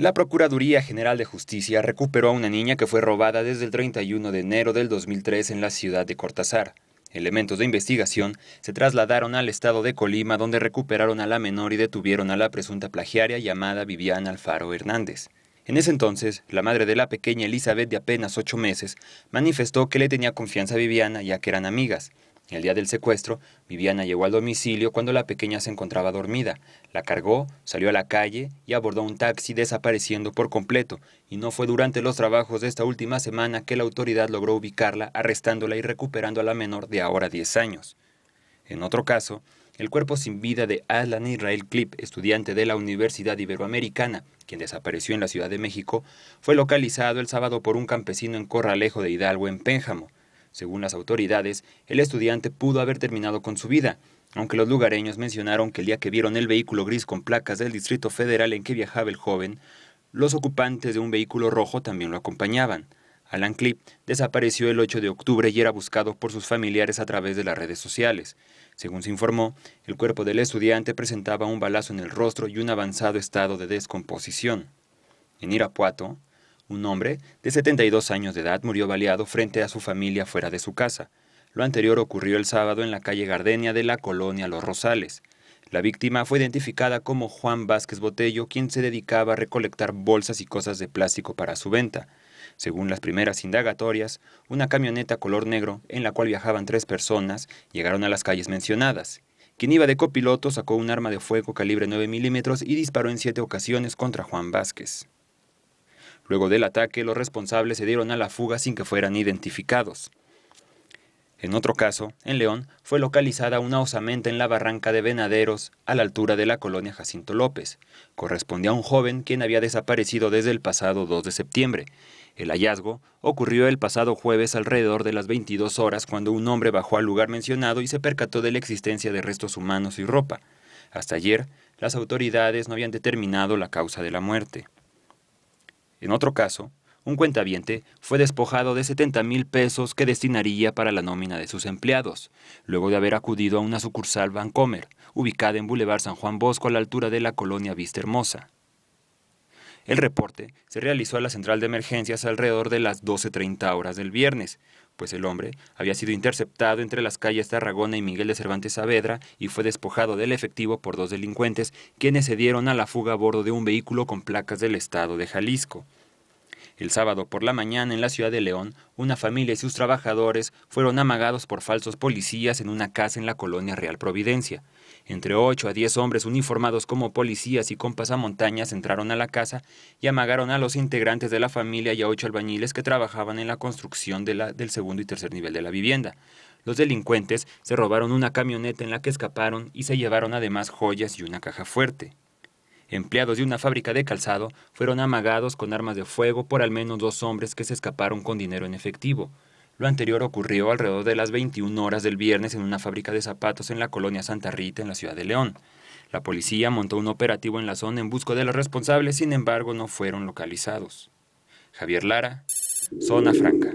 La Procuraduría General de Justicia recuperó a una niña que fue robada desde el 31 de enero del 2003 en la ciudad de Cortázar. Elementos de investigación se trasladaron al estado de Colima, donde recuperaron a la menor y detuvieron a la presunta plagiaria llamada Viviana Alfaro Hernández. En ese entonces, la madre de la pequeña Elizabeth de apenas ocho meses manifestó que le tenía confianza a Viviana ya que eran amigas. El día del secuestro, Viviana llegó al domicilio cuando la pequeña se encontraba dormida. La cargó, salió a la calle y abordó un taxi desapareciendo por completo, y no fue durante los trabajos de esta última semana que la autoridad logró ubicarla, arrestándola y recuperando a la menor de ahora 10 años. En otro caso, el cuerpo sin vida de Alan Israel Clip, estudiante de la Universidad Iberoamericana, quien desapareció en la Ciudad de México, fue localizado el sábado por un campesino en Corralejo de Hidalgo, en Pénjamo. Según las autoridades, el estudiante pudo haber terminado con su vida, aunque los lugareños mencionaron que el día que vieron el vehículo gris con placas del Distrito Federal en que viajaba el joven, los ocupantes de un vehículo rojo también lo acompañaban. Alan Clip desapareció el 8 de octubre y era buscado por sus familiares a través de las redes sociales. Según se informó, el cuerpo del estudiante presentaba un balazo en el rostro y un avanzado estado de descomposición. En Irapuato, un hombre de 72 años de edad murió baleado frente a su familia fuera de su casa. Lo anterior ocurrió el sábado en la calle Gardenia de la colonia Los Rosales. La víctima fue identificada como Juan Vázquez Botello, quien se dedicaba a recolectar bolsas y cosas de plástico para su venta. Según las primeras indagatorias, una camioneta color negro, en la cual viajaban tres personas, llegaron a las calles mencionadas. Quien iba de copiloto sacó un arma de fuego calibre 9 milímetros y disparó en siete ocasiones contra Juan Vázquez. Luego del ataque, los responsables se dieron a la fuga sin que fueran identificados. En otro caso, en León, fue localizada una osamenta en la barranca de Venaderos, a la altura de la colonia Jacinto López. Correspondía a un joven quien había desaparecido desde el pasado 2 de septiembre. El hallazgo ocurrió el pasado jueves alrededor de las 22 horas cuando un hombre bajó al lugar mencionado y se percató de la existencia de restos humanos y ropa. Hasta ayer, las autoridades no habían determinado la causa de la muerte. En otro caso, un cuentaviente fue despojado de 70 mil pesos que destinaría para la nómina de sus empleados, luego de haber acudido a una sucursal Bancomer, ubicada en Boulevard San Juan Bosco a la altura de la colonia Vista Hermosa. El reporte se realizó a la central de emergencias alrededor de las 12.30 horas del viernes, pues el hombre había sido interceptado entre las calles Tarragona y Miguel de Cervantes Saavedra y fue despojado del efectivo por dos delincuentes, quienes se dieron a la fuga a bordo de un vehículo con placas del estado de Jalisco. El sábado por la mañana en la ciudad de León, una familia y sus trabajadores fueron amagados por falsos policías en una casa en la colonia Real Providencia. Entre 8 a 10 hombres uniformados como policías y con pasamontañas entraron a la casa y amagaron a los integrantes de la familia y a ocho albañiles que trabajaban en la construcción del segundo y tercer nivel de la vivienda. Los delincuentes se robaron una camioneta en la que escaparon y se llevaron además joyas y una caja fuerte empleados de una fábrica de calzado, fueron amagados con armas de fuego por al menos dos hombres que se escaparon con dinero en efectivo. Lo anterior ocurrió alrededor de las 21 horas del viernes en una fábrica de zapatos en la colonia Santa Rita, en la ciudad de León. La policía montó un operativo en la zona en busca de los responsables, sin embargo no fueron localizados. Javier Lara, Zona Franca.